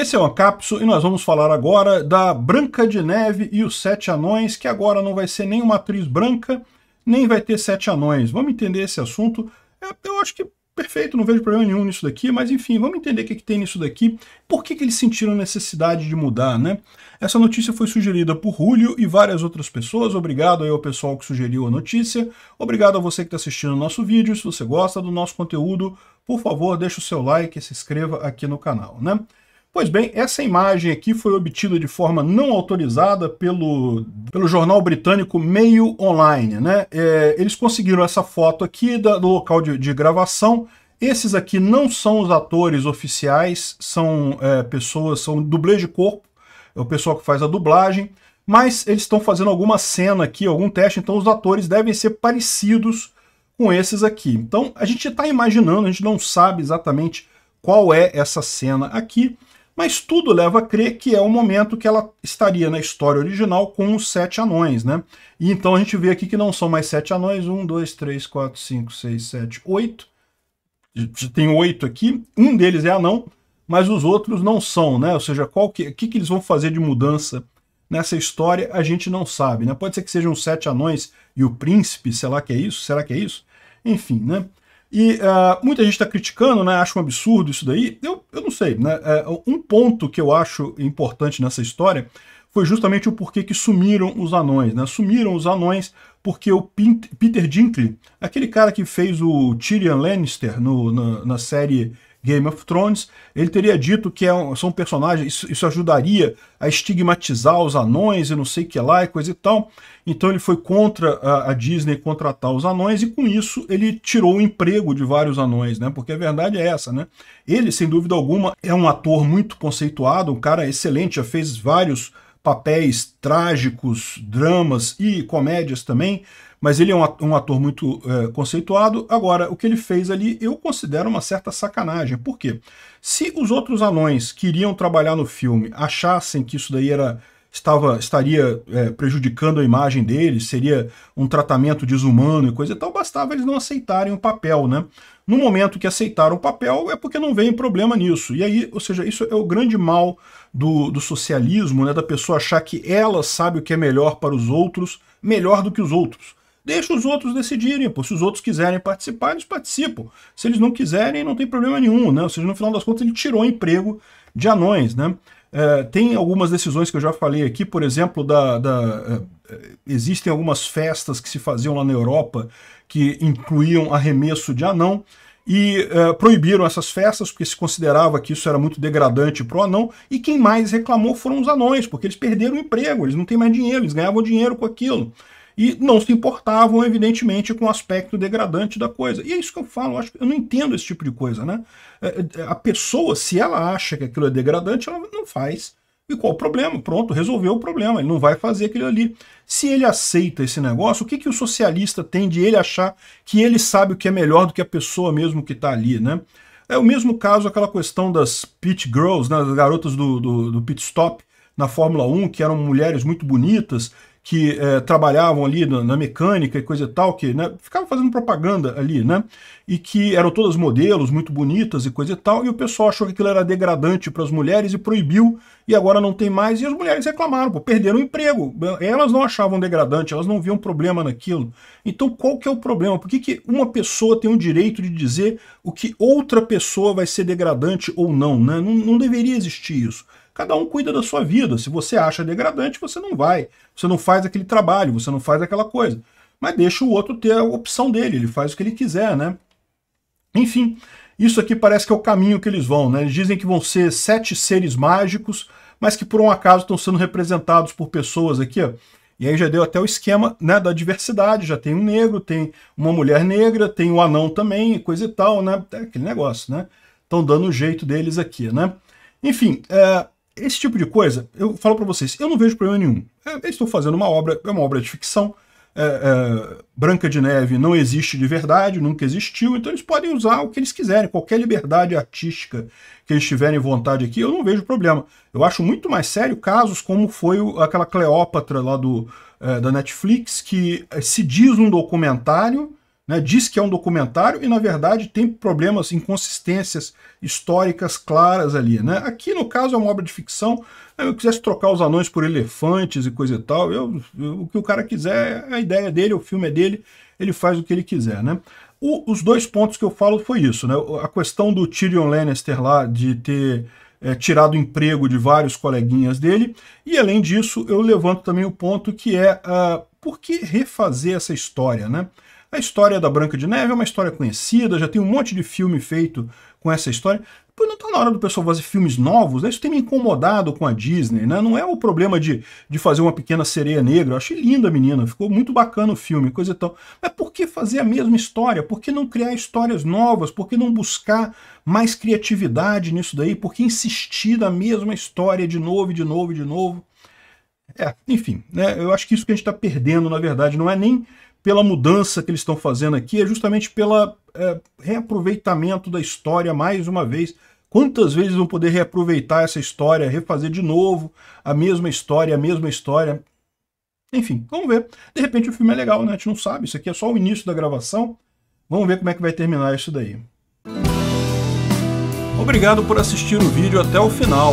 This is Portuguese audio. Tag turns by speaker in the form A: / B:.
A: Esse é o Ancapso e nós vamos falar agora da Branca de Neve e os Sete Anões, que agora não vai ser nem uma atriz branca, nem vai ter sete anões. Vamos entender esse assunto. Eu, é, eu acho que perfeito, não vejo problema nenhum nisso daqui, mas enfim, vamos entender o que, é que tem nisso daqui, por que, que eles sentiram necessidade de mudar, né? Essa notícia foi sugerida por Julio e várias outras pessoas, obrigado aí ao pessoal que sugeriu a notícia, obrigado a você que está assistindo o nosso vídeo, se você gosta do nosso conteúdo, por favor, deixa o seu like e se inscreva aqui no canal, né? Pois bem, essa imagem aqui foi obtida de forma não autorizada pelo, pelo jornal britânico Mail Online. Né? É, eles conseguiram essa foto aqui da, do local de, de, gravação. Esses aqui não são os atores oficiais, são é, pessoas, são dublês de corpo, é o pessoal que faz a dublagem, mas eles estão fazendo alguma cena aqui, algum teste, então os atores devem ser parecidos com esses aqui. Então a gente está imaginando, a gente não sabe exatamente qual é essa cena aqui, mas tudo leva a crer que é o momento que ela estaria na história original com os sete anões, né? E então a gente vê aqui que não são mais sete anões. Um, dois, três, quatro, cinco, seis, sete, oito. Tem oito aqui. Um deles é anão, mas os outros não são, né? Ou seja, o que, que, que eles vão fazer de mudança nessa história a gente não sabe, né? Pode ser que sejam sete anões e o príncipe, sei lá que é isso, será que é isso? Enfim, né? E uh, muita gente está criticando, né? Acha um absurdo isso daí. Eu, eu não sei, né? Uh, um ponto que eu acho importante nessa história foi justamente o porquê que sumiram os anões, né? Sumiram os anões porque o Peter Dinklage, aquele cara que fez o Tyrion Lannister no, na, na série Game of Thrones, ele teria dito que é um, são personagens, isso, isso, ajudaria a estigmatizar os anões e não sei o que lá e coisa e tal. Então ele foi contra a, a, Disney contratar os anões e com isso ele tirou o emprego de vários anões, né? Porque a verdade é essa, né? Ele, sem dúvida alguma, é um ator muito conceituado, um cara excelente, já fez vários papéis trágicos, dramas e comédias também, mas ele é um ator muito é, conceituado. Agora, o que ele fez ali eu considero uma certa sacanagem. Por quê? Se os outros anões que iriam trabalhar no filme achassem que isso daí era estava estaria é, prejudicando a imagem deles, seria um tratamento desumano e coisa e tal, bastava eles não aceitarem o papel, né? No momento que aceitaram o papel é porque não veem problema nisso. E aí, ou seja, isso é o grande mal do, do socialismo, né? Da pessoa achar que ela sabe o que é melhor para os outros, melhor do que os outros. Deixa os outros decidirem, pô. Se os outros quiserem participar, eles participam. Se eles não quiserem, não tem problema nenhum, né? Ou seja, no final das contas, ele tirou o emprego de anões, né? É, tem algumas decisões que eu já falei aqui, por exemplo, da, da é, é, existem algumas festas que se faziam lá na Europa que incluíam arremesso de anão e proibiram essas festas porque se considerava que isso era muito degradante para o anão. E quem mais reclamou foram os anões, porque eles perderam o emprego, eles não têm mais dinheiro, eles ganhavam dinheiro com aquilo e não se importavam, evidentemente, com o aspecto degradante da coisa. E é isso que eu falo, eu, acho, eu não entendo esse tipo de coisa, né? É, é, a pessoa, se ela acha que aquilo é degradante, ela não faz. E qual o problema? Pronto, resolveu o problema, ele não vai fazer aquilo ali. Se ele aceita esse negócio, o que, que o socialista tem de ele achar que ele sabe o que é melhor do que a pessoa mesmo que está ali, né? É o mesmo caso, aquela questão das pit girls, né, das garotas do, do, do pit stop, na Fórmula 1, que eram mulheres muito bonitas, que é, trabalhavam ali na, na, mecânica e coisa e tal, que né, ficavam fazendo propaganda ali, né? E que eram todas modelos muito bonitas e coisa e tal, e o pessoal achou que aquilo era degradante para as mulheres e proibiu, e agora não tem mais, e as mulheres reclamaram, pô, perderam o emprego. Elas não achavam degradante, elas não viam problema naquilo. Então qual que é o problema? Por que, que uma pessoa tem o direito de dizer o que outra pessoa vai ser degradante ou não, né? Não, não deveria existir isso. Cada um cuida da sua vida. Se você acha degradante, você não vai. Você não faz aquele trabalho, você não faz aquela coisa. Mas deixa o outro ter a opção dele, ele faz o que ele quiser, né? Enfim, isso aqui parece que é o caminho que eles vão, né? Eles dizem que vão ser sete seres mágicos, mas que por um acaso estão sendo representados por pessoas aqui, ó. E aí já deu até o esquema né, da diversidade, já tem um negro, tem uma mulher negra, tem um anão também, coisa e tal, né? É aquele negócio, né? Estão dando o jeito deles aqui, né? Enfim, é, esse tipo de coisa, eu falo para vocês, eu não vejo problema nenhum. É, eu estou fazendo uma obra, é uma obra de ficção. É, é, Branca de Neve não existe de verdade, nunca existiu, então eles podem usar o que eles quiserem, qualquer liberdade artística que eles tiverem vontade aqui, eu não vejo problema. Eu acho muito mais sério casos como foi aquela Cleópatra lá do, é, da Netflix, que é, se diz um documentário, né? Diz que é um documentário e, na verdade, tem problemas, inconsistências históricas claras ali. Né? Aqui, no caso, é uma obra de ficção. Se eu quisesse trocar os anões por elefantes e coisa e tal, eu, eu, o que o cara quiser, é a ideia dele, o filme é dele, ele faz o que ele quiser. Né? O, os dois pontos que eu falo foi isso. Né? A questão do Tyrion Lannister lá de ter é, tirado o emprego de vários coleguinhas dele. E além disso, eu levanto também o ponto que é uh, por que refazer essa história, né? A história da Branca de Neve é uma história conhecida, já tem um monte de filme feito com essa história. Pô, não está na hora do pessoal fazer filmes novos, né? isso tem me incomodado com a Disney, né? Não é o problema de, de fazer uma pequena sereia negra. Eu achei linda a menina, ficou muito bacana o filme, coisa e tal. Mas por que fazer a mesma história? Por que não criar histórias novas? Por que não buscar mais criatividade nisso daí? Por que insistir na mesma história de novo, e de novo, e de novo? É, enfim, né? Eu acho que isso que a gente está perdendo, na verdade, não é nem pela mudança que eles estão fazendo aqui, é justamente pelo é, reaproveitamento da história mais uma vez. Quantas vezes vão poder reaproveitar essa história, refazer de novo a mesma história, a mesma história? Enfim, vamos ver. De repente o filme é legal, né? A gente não sabe, isso aqui é só o início da gravação. Vamos ver como é que vai terminar isso daí. Obrigado por assistir o vídeo até o final.